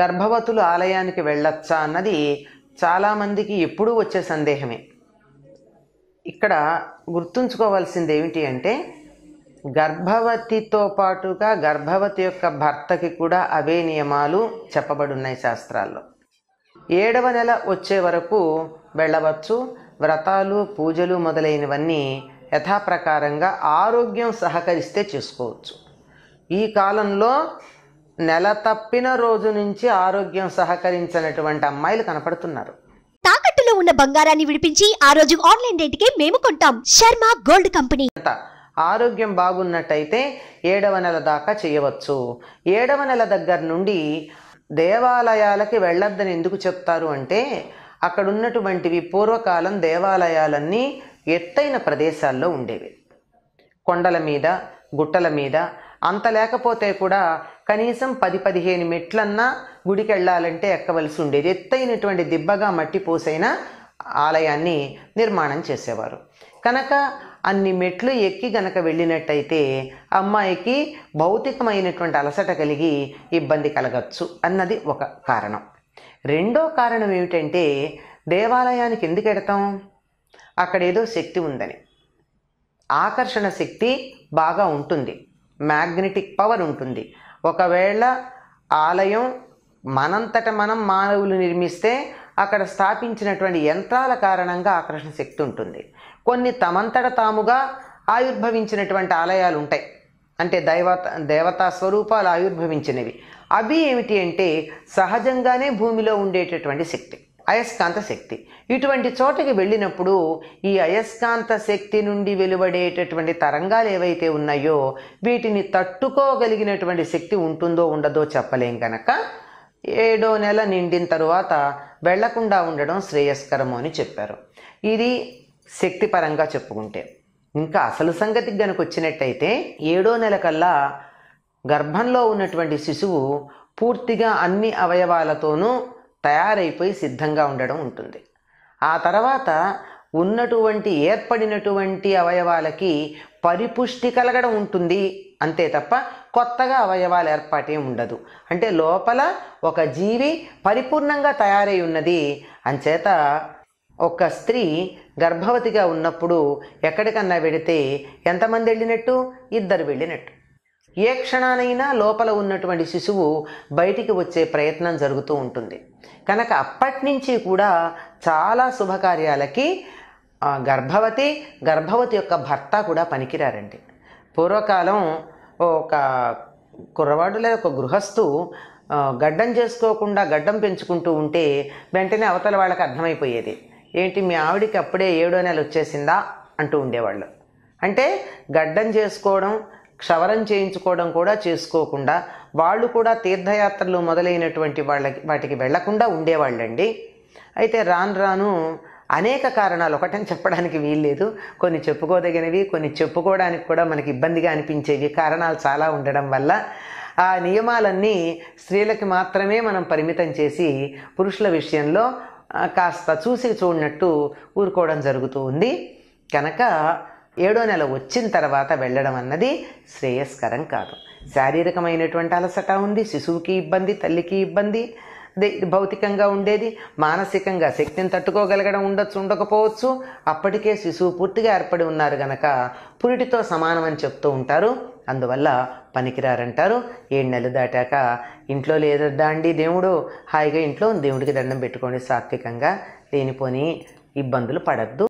గర్భవతులు ఆలయానికి వెళ్ళొచ్చా అన్నది చాలామందికి ఎప్పుడూ వచ్చే సందేహమే ఇక్కడ గుర్తుంచుకోవాల్సింది ఏమిటి అంటే గర్భవతితో పాటుగా గర్భవతి యొక్క భర్తకి కూడా అవే నియమాలు చెప్పబడున్నాయి శాస్త్రాల్లో ఏడవ నెల వచ్చే వరకు వెళ్ళవచ్చు వ్రతాలు పూజలు మొదలైనవన్నీ యథాప్రకారంగా ఆరోగ్యం సహకరిస్తే చేసుకోవచ్చు ఈ కాలంలో నెల తప్పిన రోజు నుంచి ఆరోగ్యం సహకరించినటువంటి అమ్మాయిలు కనపడుతున్నారు తాకట్టులో ఉన్న బంగారాన్ని విడిపించి ఆ రోజు ఆన్లైన్ రేటుకే మేము కొంటాం శర్మ గోల్డ్ కంపెనీ ఆరోగ్యం బాగున్నట్టయితే ఏడవ నెల దాకా చేయవచ్చు ఏడవ నెల దగ్గర నుండి దేవాలయాలకి వెళ్ళొద్దని ఎందుకు చెప్తారు అంటే అక్కడ ఉన్నటువంటివి పూర్వకాలం దేవాలయాలన్నీ ఎత్తైన ప్రదేశాల్లో ఉండేవి కొండల మీద గుట్టల మీద అంత లేకపోతే కూడా కనీసం పది పదిహేను మెట్లన్నా గుడికి వెళ్ళాలంటే ఎక్కవలసి ఉండేది ఎత్తైనటువంటి దిబ్బగా మట్టి పోసైన ఆలయాన్ని నిర్మాణం చేసేవారు కనుక అన్ని మెట్లు ఎక్కి గనక వెళ్ళినట్టయితే అమ్మాయికి భౌతికమైనటువంటి అలసట కలిగి ఇబ్బంది కలగచ్చు అన్నది ఒక కారణం రెండో కారణం ఏమిటంటే దేవాలయానికి ఎందుకు ఎడతాం అక్కడేదో శక్తి ఉందని ఆకర్షణ శక్తి బాగా ఉంటుంది మ్యాగ్నెటిక్ పవర్ ఉంటుంది ఒకవేళ ఆలయం మనంతట మనం మానవులు నిర్మిస్తే అక్కడ స్థాపించినటువంటి యంత్రాల కారణంగా ఆకర్షణ శక్తి ఉంటుంది కొన్ని తమంతట తాముగా ఆవిర్భవించినటువంటి ఆలయాలు ఉంటాయి అంటే దైవత దేవతా స్వరూపాలు ఆవిర్భవించినవి అవి ఏమిటి అంటే సహజంగానే భూమిలో ఉండేటటువంటి శక్తి అయస్కాంత శక్తి ఇటువంటి చోటకి వెళ్ళినప్పుడు ఈ అయస్కాంత శక్తి నుండి వెలువడేటటువంటి తరంగాలు ఏవైతే ఉన్నాయో వీటిని తట్టుకోగలిగినటువంటి శక్తి ఉంటుందో ఉండదో చెప్పలేం కనుక ఏడో నెల నిండిన తరువాత వెళ్లకుండా ఉండడం శ్రేయస్కరము అని చెప్పారు ఇది శక్తి పరంగా చెప్పుకుంటే ఇంకా అసలు సంగతి గనుక వచ్చినట్టయితే ఏడో నెల కల్లా గర్భంలో ఉన్నటువంటి శిశువు పూర్తిగా అన్ని అవయవాలతోనూ తయారైపోయి సిద్ధంగా ఉండడం ఉంటుంది ఆ తర్వాత ఉన్నటువంటి ఏర్పడినటువంటి అవయవాలకి పరిపుష్టి కలగడం ఉంటుంది అంతే తప్ప కొత్తగా అవయవాలు ఏర్పాటే ఉండదు అంటే లోపల ఒక జీవి పరిపూర్ణంగా తయారై ఉన్నది అంచేత ఒక స్త్రీ గర్భవతిగా ఉన్నప్పుడు ఎక్కడికన్నా వెడితే ఎంతమంది వెళ్ళినట్టు ఇద్దరు వెళ్ళినట్టు ఏ క్షణానైనా లోపల ఉన్నటువంటి శిశువు బయటికి వచ్చే ప్రయత్నం జరుగుతూ ఉంటుంది కనుక అప్పటి నుంచి కూడా చాలా శుభకార్యాలకి గర్భవతి గర్భవతి యొక్క భర్త కూడా పనికిరారండి పూర్వకాలం ఒక కుర్రవాడు లేదా ఒక గృహస్థు గడ్డం చేసుకోకుండా గడ్డం పెంచుకుంటూ ఉంటే వెంటనే అవతల వాళ్ళకి అర్థమైపోయేది ఏంటి మీ ఆవిడికి అప్పుడే ఏడో నెల వచ్చేసిందా అంటూ ఉండేవాళ్ళు అంటే గడ్డం చేసుకోవడం క్షవరం చేయించుకోవడం కూడా చేసుకోకుండా వాళ్ళు కూడా తీర్థయాత్రలు మొదలైనటువంటి వాళ్ళకి వాటికి వెళ్లకుండా ఉండేవాళ్ళండి అయితే రాను రాను అనేక కారణాలు ఒకటని చెప్పడానికి వీల్లేదు కొన్ని చెప్పుకోదగినవి కొన్ని చెప్పుకోవడానికి కూడా మనకి ఇబ్బందిగా అనిపించేవి కారణాలు చాలా ఉండడం వల్ల ఆ నియమాలన్నీ స్త్రీలకి మాత్రమే మనం పరిమితం చేసి పురుషుల విషయంలో కాస్త చూసి చూడనట్టు ఊరుకోవడం జరుగుతూ ఉంది కనుక ఏడో నెల వచ్చిన తర్వాత వెళ్ళడం అన్నది శ్రేయస్కరం కాదు శారీరకమైనటువంటి అలసట ఉంది శిశువుకి ఇబ్బంది తల్లికి ఇబ్బంది భౌతికంగా ఉండేది మానసికంగా శక్తిని తట్టుకోగలగడం ఉండొచ్చు ఉండకపోవచ్చు అప్పటికే శిశువు పూర్తిగా ఏర్పడి ఉన్నారు గనక పురిటితో సమానం అని చెప్తూ ఉంటారు అందువల్ల పనికిరారంటారు ఏడు నెలలు దాటాక ఇంట్లో లేదద్దా అండి దేవుడు హాయిగా ఇంట్లో దేవుడికి దండం పెట్టుకోండి సాత్వికంగా లేనిపోని ఇబ్బందులు పడద్దు